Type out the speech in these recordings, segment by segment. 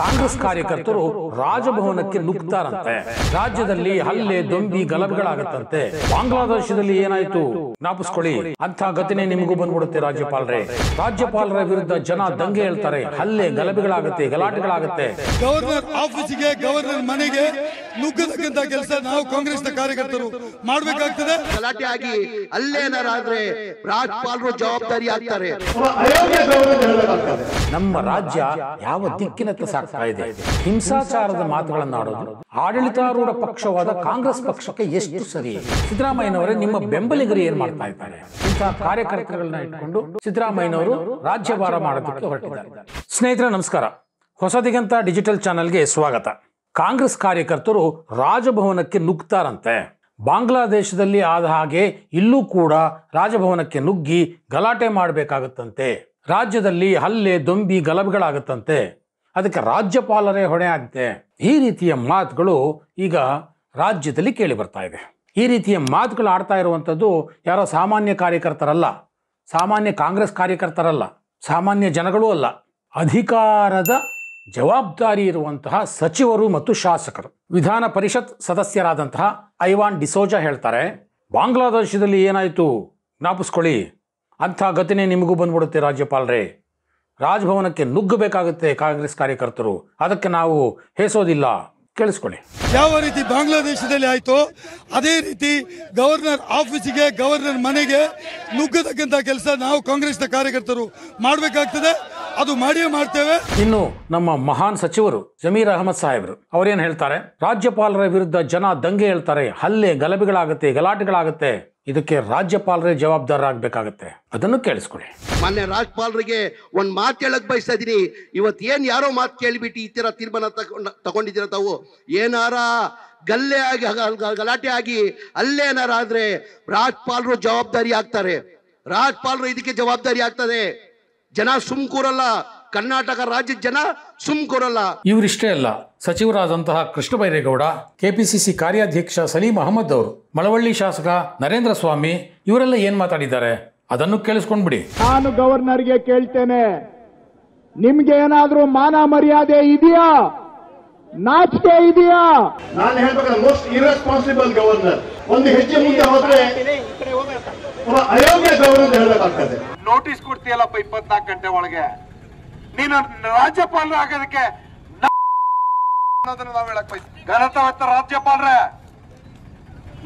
ಕಾಂಗ್ರೆಸ್ ಕಾರ್ಯಕರ್ತರು ರಾಜಭವನಕ್ಕೆ ನುಗ್ತಾರಂತೆ ರಾಜ್ಯದಲ್ಲಿ ಹಲ್ಲೆ ದೊಂಬಿ ಗಲಭೆಗಳಾಗತ್ತಂತೆ ಬಾಂಗ್ಲಾದೇಶದಲ್ಲಿ ಏನಾಯ್ತು ಜ್ಞಾಪಿಸ್ಕೊಳ್ಳಿ ಅಂತ ಘಟನೆ ನಿಮಗೂ ಬಂದ್ಬಿಡುತ್ತೆ ರಾಜ್ಯಪಾಲರೇ ರಾಜ್ಯಪಾಲರ ವಿರುದ್ಧ ಜನ ದಂಗೆ ಹೇಳ್ತಾರೆ ಹಲ್ಲೆ ಗಲಭೆಗಳಾಗತ್ತೆ ಗಲಾಟೆಗಳಾಗತ್ತೆ ಗವರ್ನರ್ ಆಫೀಸ್ಗೆ ಗವರ್ನರ್ ಮನೆಗೆ ನುಗ್ಗತಕ್ಕಂತ ಕೆಲಸ ನಾವು ಕಾಂಗ್ರೆಸ್ನ ಕಾರ್ಯಕರ್ತರು ಮಾಡಬೇಕಾಗ್ತದೆ ಗಲಾಟೆ ಆಗಿ ಅಲ್ಲೇನಾದ್ರೆ ರಾಜ್ಪಾಲರು ಜವಾಬ್ದಾರಿ ಆಗ್ತಾರೆ ನಮ್ಮ ರಾಜ್ಯ ಯಾವ ದಿಕ್ಕಿನತ್ತ ಸಾಕ್ತಾ ಇದೆ ಹಿಂಸಾಚಾರದ ಆಡೋದು ಆಡಳಿತಾರೂಢ ಪಕ್ಷವಾದ ಕಾಂಗ್ರೆಸ್ ಪಕ್ಷಕ್ಕೆ ಎಷ್ಟು ಸರಿ ಸಿದ್ದರಾಮಯ್ಯನವರೇ ನಿಮ್ಮ ಬೆಂಬಲಿಗರು ಏನ್ ಮಾಡ್ತಾ ಇದ್ದಾರೆ ಇಂತಹ ಕಾರ್ಯಕರ್ತರುಗಳನ್ನ ಇಟ್ಕೊಂಡು ಸಿದ್ದರಾಮಯ್ಯನವರು ರಾಜ್ಯಭಾರ ಮಾಡೋದಕ್ಕೆ ಹೊರಟಿದ್ದಾರೆ ಸ್ನೇಹಿತರೆ ನಮಸ್ಕಾರ ಹೊಸದಿಗಂತ ಡಿಜಿಟಲ್ ಚಾನೆಲ್ಗೆ ಸ್ವಾಗತ ಕಾಂಗ್ರೆಸ್ ಕಾರ್ಯಕರ್ತರು ರಾಜಭವನಕ್ಕೆ ನುಗ್ತಾರಂತೆ ಬಾಂಗ್ಲಾದೇಶದಲ್ಲಿ ಆದ ಹಾಗೆ ಇಲ್ಲೂ ಕೂಡ ರಾಜಭವನಕ್ಕೆ ನುಗ್ಗಿ ಗಲಾಟೆ ಮಾಡಬೇಕಾಗುತ್ತಂತೆ ರಾಜ್ಯದಲ್ಲಿ ಹಲ್ಲೆ ದೊಂಬಿ ಗಲಭೆಗಳಾಗುತ್ತಂತೆ ಅದಕ್ಕೆ ರಾಜ್ಯಪಾಲರೇ ಹೊಣೆ ಆಗುತ್ತೆ ಈ ರೀತಿಯ ಮಾತುಗಳು ಈಗ ರಾಜ್ಯದಲ್ಲಿ ಕೇಳಿ ಬರ್ತಾ ಇದೆ ಈ ರೀತಿಯ ಮಾತುಗಳು ಆಡ್ತಾ ಇರುವಂಥದ್ದು ಯಾರೋ ಸಾಮಾನ್ಯ ಕಾರ್ಯಕರ್ತರಲ್ಲ ಸಾಮಾನ್ಯ ಕಾಂಗ್ರೆಸ್ ಕಾರ್ಯಕರ್ತರಲ್ಲ ಸಾಮಾನ್ಯ ಜನಗಳೂ ಅಲ್ಲ ಅಧಿಕಾರದ ಜವಾಬ್ದಾರಿ ಇರುವಂತಹ ಸಚಿವರು ಮತ್ತು ಶಾಸಕರು ವಿಧಾನ ಪರಿಷತ್ ಸದಸ್ಯರಾದಂತಹ ಐವಾನ್ ಡಿಸೋಜಾ ಹೇಳ್ತಾರೆ ಬಾಂಗ್ಲಾದೇಶದಲ್ಲಿ ಏನಾಯಿತು ಜ್ಞಾಪಿಸ್ಕೊಳ್ಳಿ ಅಂಥ ಗತಿನೇ ನಿಮಗೂ ಬಂದ್ಬಿಡುತ್ತೆ ರಾಜ್ಯಪಾಲರೇ ರಾಜಭವನಕ್ಕೆ ನುಗ್ಗಬೇಕಾಗುತ್ತೆ ಕಾಂಗ್ರೆಸ್ ಕಾರ್ಯಕರ್ತರು ಅದಕ್ಕೆ ನಾವು ಹೇಸೋದಿಲ್ಲ ಕೇಳಿಸ್ಕೊಳ್ಳಿ ಯಾವ ರೀತಿ ಬಾಂಗ್ಲಾದೇಶದಲ್ಲಿ ಆಯಿತು ಅದೇ ರೀತಿ ಗವರ್ನರ್ ಆಫೀಸಿಗೆ ಗವರ್ನರ್ ಮನೆಗೆ ನುಗ್ಗತಕ್ಕಂತ ಕೆಲಸ ನಾವು ಕಾಂಗ್ರೆಸ್ನ ಕಾರ್ಯಕರ್ತರು ಮಾಡಬೇಕಾಗ್ತದೆ ಅದು ಮಾಡಿಯೇ ಮಾಡ್ತೇವೆ ಇನ್ನು ನಮ್ಮ ಮಹಾನ್ ಸಚಿವರು ಜಮೀರ್ ಅಹಮದ್ ಸಾಹೇಬರು ಅವರೇನು ಹೇಳ್ತಾರೆ ರಾಜ್ಯಪಾಲರ ವಿರುದ್ಧ ಜನ ದಂಗೆ ಹೇಳ್ತಾರೆ ಹಲ್ಲೆ ಗಲಭೆಗಳಾಗುತ್ತೆ ಗಲಾಟೆಗಳಾಗುತ್ತೆ ಇದಕ್ಕೆ ರಾಜ್ಯಪಾಲರೇ ಜವಾಬ್ದಾರರಾಗಬೇಕಾಗತ್ತೆ ಅದನ್ನು ಕೇಳಿಸ್ಕೊಳ್ಳಿ ಮಾನ್ಯ ರಾಜ್ಯಪಾಲರಿಗೆ ಒಂದು ಮಾತು ಹೇಳಕ್ ಬಯಸ್ತಾ ಇದೀನಿ ಇವತ್ತು ಏನು ಯಾರೋ ಮಾತು ಕೇಳಿಬಿಟ್ಟು ಈ ತರ ತೀರ್ಮಾನ ತಗೊಂಡಿದ್ದೀರ ತಾವು ಏನಾರ ಗಲ್ಲೆ ಆಗಿ ಗಲಾಟೆ ಆಗಿ ಅಲ್ಲೇನಾರ ಆದ್ರೆ ರಾಜ್ಯಪಾಲರು ಜವಾಬ್ದಾರಿ ಆಗ್ತಾರೆ ರಾಜ್ಯಪಾಲರು ಇದಕ್ಕೆ ಜವಾಬ್ದಾರಿ ಆಗ್ತದೆ ಜನ ಸುಮ್ ಕೂರಲ್ಲ ಕರ್ನಾಟಕ ರಾಜ್ಯದ ಜನ ಸುಮ್ ಕೊರಲ್ಲ ಇವರಿಷ್ಟೇ ಅಲ್ಲ ಸಚಿವರಾದಂತಹ ಕೃಷ್ಣ ಬೈರೇಗೌಡ ಕೆಪಿಸಿಸಿ ಕಾರ್ಯಾಧ್ಯಕ್ಷ ಸಲೀಂ ಅಹಮದ್ ಅವರು ಮಳವಳ್ಳಿ ಶಾಸಕ ನರೇಂದ್ರ ಸ್ವಾಮಿ ಇವರೆಲ್ಲ ಏನ್ ಮಾತಾಡಿದ್ದಾರೆ ಅದನ್ನು ಕೇಳಿಸ್ಕೊಂಡ್ಬಿಡಿ ನಾನು ಗವರ್ನರ್ಗೆ ಕೇಳ್ತೇನೆ ನಿಮ್ಗೆ ಏನಾದ್ರೂ ಮಾನ ಮರ್ಯಾದೆ ಇದೆಯಾ ನಾಚಿಕೆ ಇದೆಯಾ ನಾನು ಹೇಳ್ಬೇಕಂದ್ರೆ ಮೋಸ್ಟ್ ಇರೆಸ್ಪಾನ್ಸಿಬಲ್ ಗವರ್ನರ್ ಒಂದು ಹೆಜ್ಜೆ ಮುಂದೆ ಹೋದ್ರೆ ಅಯೋಗ್ಯ ಗವರ್ನರ್ ಹೇಳ್ಬೇಕಾಗ್ತದೆ ನೋಟಿಸ್ ಕೊಡ್ತೀಯಲ್ಲಪ್ಪ ಇಪ್ಪತ್ನಾಲ್ಕು ಗಂಟೆ ಒಳಗೆ ನೀನು ರಾಜ್ಯಪಾಲರ ಆಗೋದಕ್ಕೆ ನಾವು ಹೇಳಕ್ ರಾಜ್ಯಪಾಲರೇ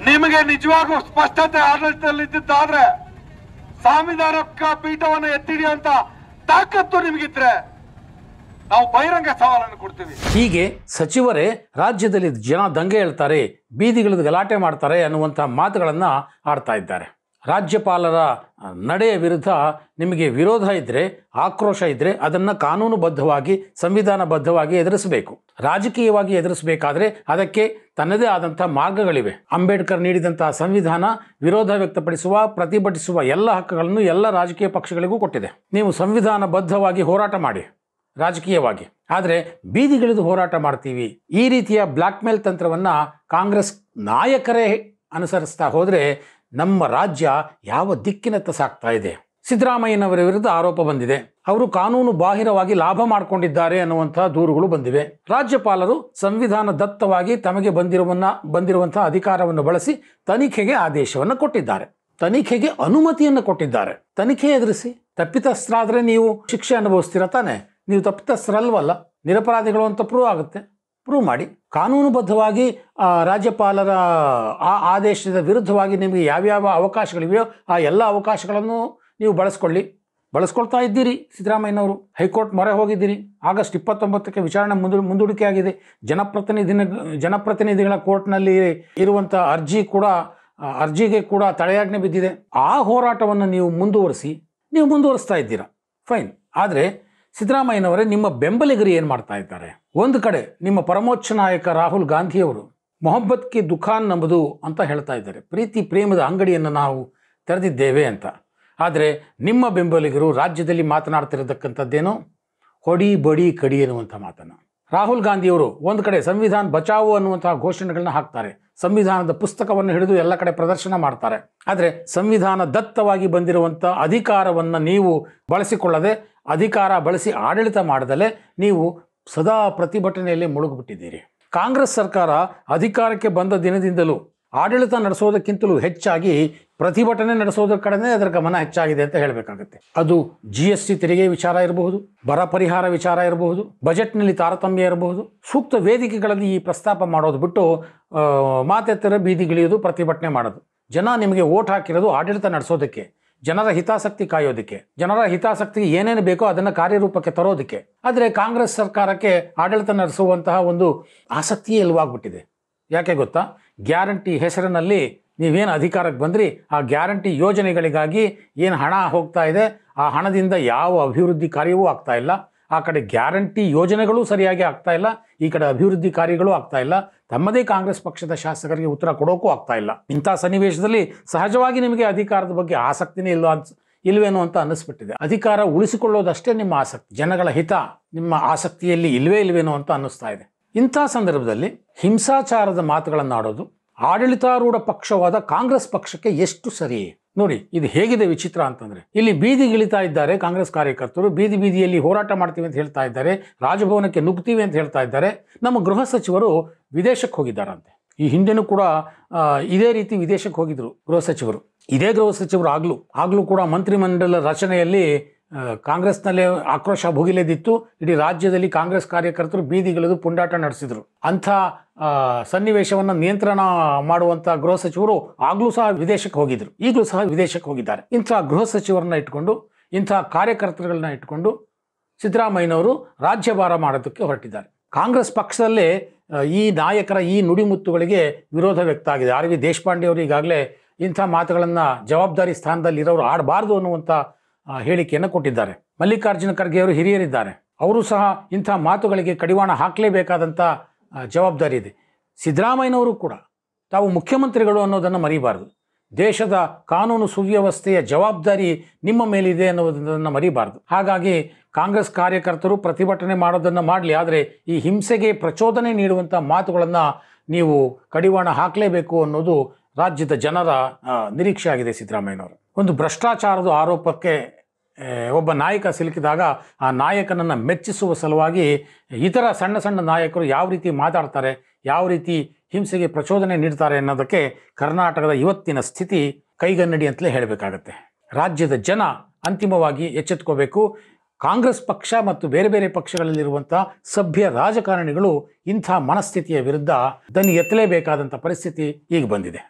ನಿಮಗೆ ನಿಜವಾಗೂ ಸ್ಪಷ್ಟತೆ ಆಡಳಿತದಲ್ಲಿ ಇದ್ದಿದ್ದಾದ್ರೆ ಸಂವಿಧಾನಕ್ಕ ಪೀಠವನ್ನು ಎತ್ತಿಡಿ ಅಂತ ತಾಕತ್ತು ನಿಮಗಿದ್ರೆ ನಾವು ಬಹಿರಂಗ ಸವಾಲನ್ನು ಕೊಡ್ತೀವಿ ಹೀಗೆ ಸಚಿವರೇ ರಾಜ್ಯದಲ್ಲಿ ಜನ ದಂಗೆ ಹೇಳ್ತಾರೆ ಬೀದಿಗಿಳಿದು ಗಲಾಟೆ ಮಾಡ್ತಾರೆ ಅನ್ನುವಂತಹ ಮಾತುಗಳನ್ನ ಆಡ್ತಾ ಇದ್ದಾರೆ ರಾಜ್ಯಪಾಲರ ನಡೆಯ ವಿರುದ್ಧ ನಿಮಗೆ ವಿರೋಧ ಇದ್ದರೆ ಆಕ್ರೋಶ ಇದ್ದರೆ ಅದನ್ನು ಕಾನೂನುಬದ್ಧವಾಗಿ ಸಂವಿಧಾನಬದ್ಧವಾಗಿ ಎದುರಿಸಬೇಕು ರಾಜಕೀಯವಾಗಿ ಎದುರಿಸಬೇಕಾದರೆ ಅದಕ್ಕೆ ತನ್ನದೇ ಆದಂಥ ಮಾರ್ಗಗಳಿವೆ ಅಂಬೇಡ್ಕರ್ ನೀಡಿದಂಥ ಸಂವಿಧಾನ ವಿರೋಧ ವ್ಯಕ್ತಪಡಿಸುವ ಪ್ರತಿಭಟಿಸುವ ಎಲ್ಲ ಹಕ್ಕುಗಳನ್ನು ಎಲ್ಲ ರಾಜಕೀಯ ಪಕ್ಷಗಳಿಗೂ ಕೊಟ್ಟಿದೆ ನೀವು ಸಂವಿಧಾನಬದ್ಧವಾಗಿ ಹೋರಾಟ ಮಾಡಿ ರಾಜಕೀಯವಾಗಿ ಆದರೆ ಬೀದಿಗಿಳಿದು ಹೋರಾಟ ಮಾಡ್ತೀವಿ ಈ ರೀತಿಯ ಬ್ಲ್ಯಾಕ್ಮೇಲ್ ತಂತ್ರವನ್ನು ಕಾಂಗ್ರೆಸ್ ನಾಯಕರೇ ಅನುಸರಿಸ್ತಾ ಹೋದರೆ ನಮ್ಮ ರಾಜ್ಯ ಯಾವ ದಿಕ್ಕಿನತ್ತ ಸಾಕ್ತಾ ಇದೆ ಸಿದ್ದರಾಮಯ್ಯನವರ ವಿರುದ್ಧ ಆರೋಪ ಬಂದಿದೆ ಅವರು ಕಾನೂನು ಬಾಹಿರವಾಗಿ ಲಾಭ ಮಾಡಿಕೊಂಡಿದ್ದಾರೆ ಅನ್ನುವಂತಹ ದೂರುಗಳು ಬಂದಿವೆ ರಾಜ್ಯಪಾಲರು ಸಂವಿಧಾನ ದತ್ತವಾಗಿ ತಮಗೆ ಬಂದಿರುವನ್ನ ಬಂದಿರುವಂತಹ ಅಧಿಕಾರವನ್ನು ಬಳಸಿ ತನಿಖೆಗೆ ಆದೇಶವನ್ನು ಕೊಟ್ಟಿದ್ದಾರೆ ತನಿಖೆಗೆ ಅನುಮತಿಯನ್ನು ಕೊಟ್ಟಿದ್ದಾರೆ ತನಿಖೆ ಎದುರಿಸಿ ತಪ್ಪಿತಸ್ಥರಾದರೆ ನೀವು ಶಿಕ್ಷೆ ಅನುಭವಿಸ್ತೀರ ತಾನೆ ನೀವು ತಪ್ಪಿತಸ್ಥರಲ್ವಲ್ಲ ನಿರಪರಾಧಿಗಳು ಅಂತ ಪ್ರೂವ್ ಆಗುತ್ತೆ ಪ್ರೂವ್ ಮಾಡಿ ಕಾನೂನುಬದ್ಧವಾಗಿ ರಾಜ್ಯಪಾಲರ ಆ ಆದೇಶದ ವಿರುದ್ಧವಾಗಿ ನಿಮಗೆ ಯಾವ್ಯಾವ ಅವಕಾಶಗಳಿವೆಯೋ ಆ ಎಲ್ಲ ಅವಕಾಶಗಳನ್ನು ನೀವು ಬಳಸ್ಕೊಳ್ಳಿ ಬಳಸ್ಕೊಳ್ತಾ ಇದ್ದೀರಿ ಸಿದ್ದರಾಮಯ್ಯನವರು ಹೈಕೋರ್ಟ್ ಮೊರೆ ಹೋಗಿದ್ದೀರಿ ಆಗಸ್ಟ್ ಇಪ್ಪತ್ತೊಂಬತ್ತಕ್ಕೆ ವಿಚಾರಣೆ ಮುಂದೂ ಮುಂದೂಡಿಕೆ ಆಗಿದೆ ಜನಪ್ರತಿನಿಧಿನ ಜನಪ್ರತಿನಿಧಿಗಳ ಕೋರ್ಟ್ನಲ್ಲಿ ಇರುವಂಥ ಅರ್ಜಿ ಕೂಡ ಅರ್ಜಿಗೆ ಕೂಡ ತಡೆಯಾಜ್ಞೆ ಬಿದ್ದಿದೆ ಆ ಹೋರಾಟವನ್ನು ನೀವು ಮುಂದುವರಿಸಿ ನೀವು ಮುಂದುವರಿಸ್ತಾ ಇದ್ದೀರಾ ಫೈನ್ ಆದರೆ ಸಿದ್ದರಾಮಯ್ಯನವರೇ ನಿಮ್ಮ ಬೆಂಬಲಿಗರು ಏನು ಮಾಡ್ತಾ ಇದ್ದಾರೆ ಒಂದು ಕಡೆ ನಿಮ್ಮ ಪರಮೋಚ್ಛ ನಾಯಕ ರಾಹುಲ್ ಗಾಂಧಿಯವರು ಮೊಹಬ್ಬತ್ ಕಿ ದುಖಾನ್ ನಂಬುದು ಅಂತ ಹೇಳ್ತಾ ಇದ್ದಾರೆ ಪ್ರೀತಿ ಪ್ರೇಮದ ಅಂಗಡಿಯನ್ನು ನಾವು ತೆರೆದಿದ್ದೇವೆ ಅಂತ ಆದರೆ ನಿಮ್ಮ ಬೆಂಬಲಿಗರು ರಾಜ್ಯದಲ್ಲಿ ಮಾತನಾಡ್ತಿರತಕ್ಕಂಥದ್ದೇನೋ ಹೊಡಿ ಬಡಿ ಕಡಿ ಎನ್ನುವಂಥ ಮಾತನ್ನು ರಾಹುಲ್ ಗಾಂಧಿಯವರು ಒಂದು ಕಡೆ ಸಂವಿಧಾನ ಬಚಾವು ಅನ್ನುವಂತಹ ಘೋಷಣೆಗಳನ್ನ ಹಾಕ್ತಾರೆ ಸಂವಿಧಾನದ ಪುಸ್ತಕವನ್ನು ಹಿಡಿದು ಎಲ್ಲ ಕಡೆ ಪ್ರದರ್ಶನ ಮಾಡ್ತಾರೆ ಆದರೆ ಸಂವಿಧಾನ ದತ್ತವಾಗಿ ಬಂದಿರುವಂಥ ಅಧಿಕಾರವನ್ನು ನೀವು ಬಳಸಿಕೊಳ್ಳದೆ ಅಧಿಕಾರ ಬಳಸಿ ಆಡಳಿತ ಮಾಡದಲೇ ನೀವು ಸದಾ ಪ್ರತಿಭಟನೆಯಲ್ಲಿ ಮುಳುಗಿಬಿಟ್ಟಿದ್ದೀರಿ ಕಾಂಗ್ರೆಸ್ ಸರ್ಕಾರ ಅಧಿಕಾರಕ್ಕೆ ಬಂದ ದಿನದಿಂದಲೂ ಆಡಳಿತ ನಡೆಸೋದಕ್ಕಿಂತಲೂ ಹೆಚ್ಚಾಗಿ ಪ್ರತಿಭಟನೆ ನಡೆಸೋದ್ರ ಕಡೆನೇ ಅದರ ಗಮನ ಹೆಚ್ಚಾಗಿದೆ ಅಂತ ಹೇಳಬೇಕಾಗುತ್ತೆ ಅದು ಜಿ ಎಸ್ ಟಿ ತೆರಿಗೆ ವಿಚಾರ ಇರಬಹುದು ಬರ ಪರಿಹಾರ ವಿಚಾರ ಇರಬಹುದು ಬಜೆಟ್ನಲ್ಲಿ ತಾರತಮ್ಯ ಇರಬಹುದು ಸೂಕ್ತ ವೇದಿಕೆಗಳಲ್ಲಿ ಈ ಪ್ರಸ್ತಾಪ ಮಾಡೋದು ಬಿಟ್ಟು ಮಾತೆತ್ತರ ಬೀದಿಗಿಳಿಯೋದು ಪ್ರತಿಭಟನೆ ಮಾಡೋದು ಜನ ನಿಮಗೆ ಓಟ್ ಹಾಕಿರೋದು ಆಡಳಿತ ನಡೆಸೋದಕ್ಕೆ ಜನರ ಹಿತಾಸಕ್ತಿ ಕಾಯೋದಕ್ಕೆ ಜನರ ಹಿತಾಸಕ್ತಿಗೆ ಏನೇನು ಬೇಕೋ ಅದನ್ನು ಕಾರ್ಯರೂಪಕ್ಕೆ ತರೋದಕ್ಕೆ ಆದರೆ ಕಾಂಗ್ರೆಸ್ ಸರ್ಕಾರಕ್ಕೆ ಆಡಳಿತ ನಡೆಸುವಂತಹ ಒಂದು ಆಸಕ್ತಿಯೇ ಇಲ್ವಾಗ್ಬಿಟ್ಟಿದೆ ಯಾಕೆ ಗೊತ್ತಾ ಗ್ಯಾರಂಟಿ ಹೆಸರಿನಲ್ಲಿ ನೀವೇನು ಅಧಿಕಾರಕ್ಕೆ ಬಂದ್ರಿ ಆ ಗ್ಯಾರಂಟಿ ಯೋಜನೆಗಳಿಗಾಗಿ ಏನು ಹಣ ಹೋಗ್ತಾ ಇದೆ ಆ ಹಣದಿಂದ ಯಾವ ಅಭಿವೃದ್ಧಿ ಕಾರ್ಯವೂ ಆಗ್ತಾ ಇಲ್ಲ ಆ ಕಡೆ ಗ್ಯಾರಂಟಿ ಯೋಜನೆಗಳು ಸರಿಯಾಗಿ ಆಗ್ತಾ ಇಲ್ಲ ಈ ಕಡೆ ಅಭಿವೃದ್ಧಿ ಕಾರ್ಯಗಳು ಆಗ್ತಾ ಇಲ್ಲ ತಮ್ಮದೇ ಕಾಂಗ್ರೆಸ್ ಪಕ್ಷದ ಶಾಸಕರಿಗೆ ಉತ್ತರ ಕೊಡೋಕ್ಕೂ ಆಗ್ತಾ ಇಲ್ಲ ಇಂಥ ಸನ್ನಿವೇಶದಲ್ಲಿ ಸಹಜವಾಗಿ ನಿಮಗೆ ಅಧಿಕಾರದ ಬಗ್ಗೆ ಆಸಕ್ತಿನೇ ಇಲ್ಲ ಅಂತ ಇಲ್ವೇನೋ ಅಂತ ಅನ್ನಿಸ್ಬಿಟ್ಟಿದೆ ಅಧಿಕಾರ ಉಳಿಸಿಕೊಳ್ಳೋದಷ್ಟೇ ನಿಮ್ಮ ಆಸಕ್ತಿ ಜನಗಳ ಹಿತ ನಿಮ್ಮ ಆಸಕ್ತಿಯಲ್ಲಿ ಇಲ್ವೇ ಇಲ್ವೇನೋ ಅಂತ ಅನ್ನಿಸ್ತಾ ಇದೆ ಇಂಥ ಸಂದರ್ಭದಲ್ಲಿ ಹಿಂಸಾಚಾರದ ಮಾತುಗಳನ್ನು ಆಡೋದು ಆಡಳಿತಾರೂಢ ಪಕ್ಷವಾದ ಕಾಂಗ್ರೆಸ್ ಪಕ್ಷಕ್ಕೆ ಎಷ್ಟು ಸರಿ ನೋಡಿ ಇದು ಹೇಗಿದೆ ವಿಚಿತ್ರ ಅಂತಂದ್ರೆ ಇಲ್ಲಿ ಬೀದಿಗಿಳಿತಾ ಇದ್ದಾರೆ ಕಾಂಗ್ರೆಸ್ ಕಾರ್ಯಕರ್ತರು ಬೀದಿ ಬೀದಿಯಲ್ಲಿ ಹೋರಾಟ ಮಾಡ್ತೀವಿ ಅಂತ ಹೇಳ್ತಾ ಇದ್ದಾರೆ ರಾಜಭವನಕ್ಕೆ ನುಗ್ತೀವಿ ಅಂತ ಹೇಳ್ತಾ ಇದ್ದಾರೆ ನಮ್ಮ ಗೃಹ ಸಚಿವರು ವಿದೇಶಕ್ಕೆ ಹೋಗಿದ್ದಾರಂತೆ ಈ ಹಿಂದೆನೂ ಕೂಡ ಇದೇ ರೀತಿ ವಿದೇಶಕ್ಕೆ ಹೋಗಿದ್ರು ಗೃಹ ಸಚಿವರು ಇದೇ ಗೃಹ ಸಚಿವರು ಆಗಲೂ ಆಗಲೂ ಕೂಡ ಮಂತ್ರಿಮಂಡಲ ರಚನೆಯಲ್ಲಿ ಕಾಂಗ್ರೆಸ್ನಲ್ಲೇ ಆಕ್ರೋಶ ಭುಗಿಲೆದಿತ್ತು ಇಡೀ ರಾಜ್ಯದಲ್ಲಿ ಕಾಂಗ್ರೆಸ್ ಕಾರ್ಯಕರ್ತರು ಬೀದಿಗಿಳಿದು ಪುಂಡಾಟ ನಡೆಸಿದರು ಅಂಥ ಸನ್ನಿವೇಶವನ್ನು ನಿಯಂತ್ರಣ ಮಾಡುವಂಥ ಗೃಹ ಸಚಿವರು ಆಗಲೂ ಸಹ ವಿದೇಶಕ್ಕೆ ಹೋಗಿದ್ರು ಈಗಲೂ ಸಹ ವಿದೇಶಕ್ಕೆ ಹೋಗಿದ್ದಾರೆ ಇಂಥ ಗೃಹ ಸಚಿವರನ್ನ ಇಟ್ಕೊಂಡು ಇಂಥ ಕಾರ್ಯಕರ್ತರುಗಳನ್ನ ಇಟ್ಕೊಂಡು ಸಿದ್ದರಾಮಯ್ಯನವರು ರಾಜ್ಯಭಾರ ಮಾಡೋದಕ್ಕೆ ಹೊರಟಿದ್ದಾರೆ ಕಾಂಗ್ರೆಸ್ ಪಕ್ಷದಲ್ಲೇ ಈ ನಾಯಕರ ಈ ನುಡಿಮುತ್ತುಗಳಿಗೆ ವಿರೋಧ ವ್ಯಕ್ತ ಆಗಿದೆ ಆರ್ ವಿ ದೇಶಪಾಂಡೆ ಅವರು ಈಗಾಗಲೇ ಇಂಥ ಮಾತುಗಳನ್ನು ಜವಾಬ್ದಾರಿ ಸ್ಥಾನದಲ್ಲಿ ಆಡಬಾರ್ದು ಅನ್ನುವಂಥ ಹೇಳಿಕೆಯನ್ನು ಕೊಟ್ಟಿದ್ದಾರೆ ಮಲ್ಲಿಕಾರ್ಜುನ ಖರ್ಗೆ ಅವರು ಹಿರಿಯರಿದ್ದಾರೆ ಅವರು ಸಹ ಇಂಥ ಮಾತುಗಳಿಗೆ ಕಡಿವಾಣ ಹಾಕಲೇಬೇಕಾದಂಥ ಜವಾಬ್ದಾರಿ ಇದೆ ಸಿದ್ದರಾಮಯ್ಯನವರು ಕೂಡ ತಾವು ಮುಖ್ಯಮಂತ್ರಿಗಳು ಅನ್ನೋದನ್ನು ಮರಿಬಾರದು ದೇಶದ ಕಾನೂನು ಸುವ್ಯವಸ್ಥೆಯ ಜವಾಬ್ದಾರಿ ನಿಮ್ಮ ಮೇಲಿದೆ ಅನ್ನೋದನ್ನು ಮರಿಬಾರ್ದು ಹಾಗಾಗಿ ಕಾಂಗ್ರೆಸ್ ಕಾರ್ಯಕರ್ತರು ಪ್ರತಿಭಟನೆ ಮಾಡೋದನ್ನು ಮಾಡಲಿ ಆದರೆ ಈ ಹಿಂಸೆಗೆ ಪ್ರಚೋದನೆ ನೀಡುವಂಥ ಮಾತುಗಳನ್ನು ನೀವು ಕಡಿವಾಣ ಹಾಕಲೇಬೇಕು ಅನ್ನೋದು ರಾಜ್ಯದ ಜನರ ನಿರೀಕ್ಷೆ ಆಗಿದೆ ಸಿದ್ದರಾಮಯ್ಯನವರು ಒಂದು ಭ್ರಷ್ಟಾಚಾರದ ಆರೋಪಕ್ಕೆ ಒಬ್ಬ ನಾಯಕ ಸಿಲುಕಿದಾಗ ಆ ನಾಯಕನನ್ನು ಮೆಚ್ಚಿಸುವ ಸಲುವಾಗಿ ಇತರ ಸಣ್ಣ ಸಣ್ಣ ನಾಯಕರು ಯಾವ ರೀತಿ ಮಾತಾಡ್ತಾರೆ ಯಾವ ರೀತಿ ಹಿಂಸೆಗೆ ಪ್ರಚೋದನೆ ನೀಡ್ತಾರೆ ಅನ್ನೋದಕ್ಕೆ ಕರ್ನಾಟಕದ ಇವತ್ತಿನ ಸ್ಥಿತಿ ಕೈಗನ್ನಡಿ ಅಂತಲೇ ಹೇಳಬೇಕಾಗತ್ತೆ ರಾಜ್ಯದ ಜನ ಅಂತಿಮವಾಗಿ ಎಚ್ಚೆತ್ಕೋಬೇಕು ಕಾಂಗ್ರೆಸ್ ಪಕ್ಷ ಮತ್ತು ಬೇರೆ ಬೇರೆ ಪಕ್ಷಗಳಲ್ಲಿರುವಂಥ ಸಭ್ಯ ರಾಜಕಾರಣಿಗಳು ಇಂಥ ಮನಸ್ಥಿತಿಯ ವಿರುದ್ಧ ದನಿ ಎತ್ತಲೇಬೇಕಾದಂಥ ಪರಿಸ್ಥಿತಿ ಈಗ ಬಂದಿದೆ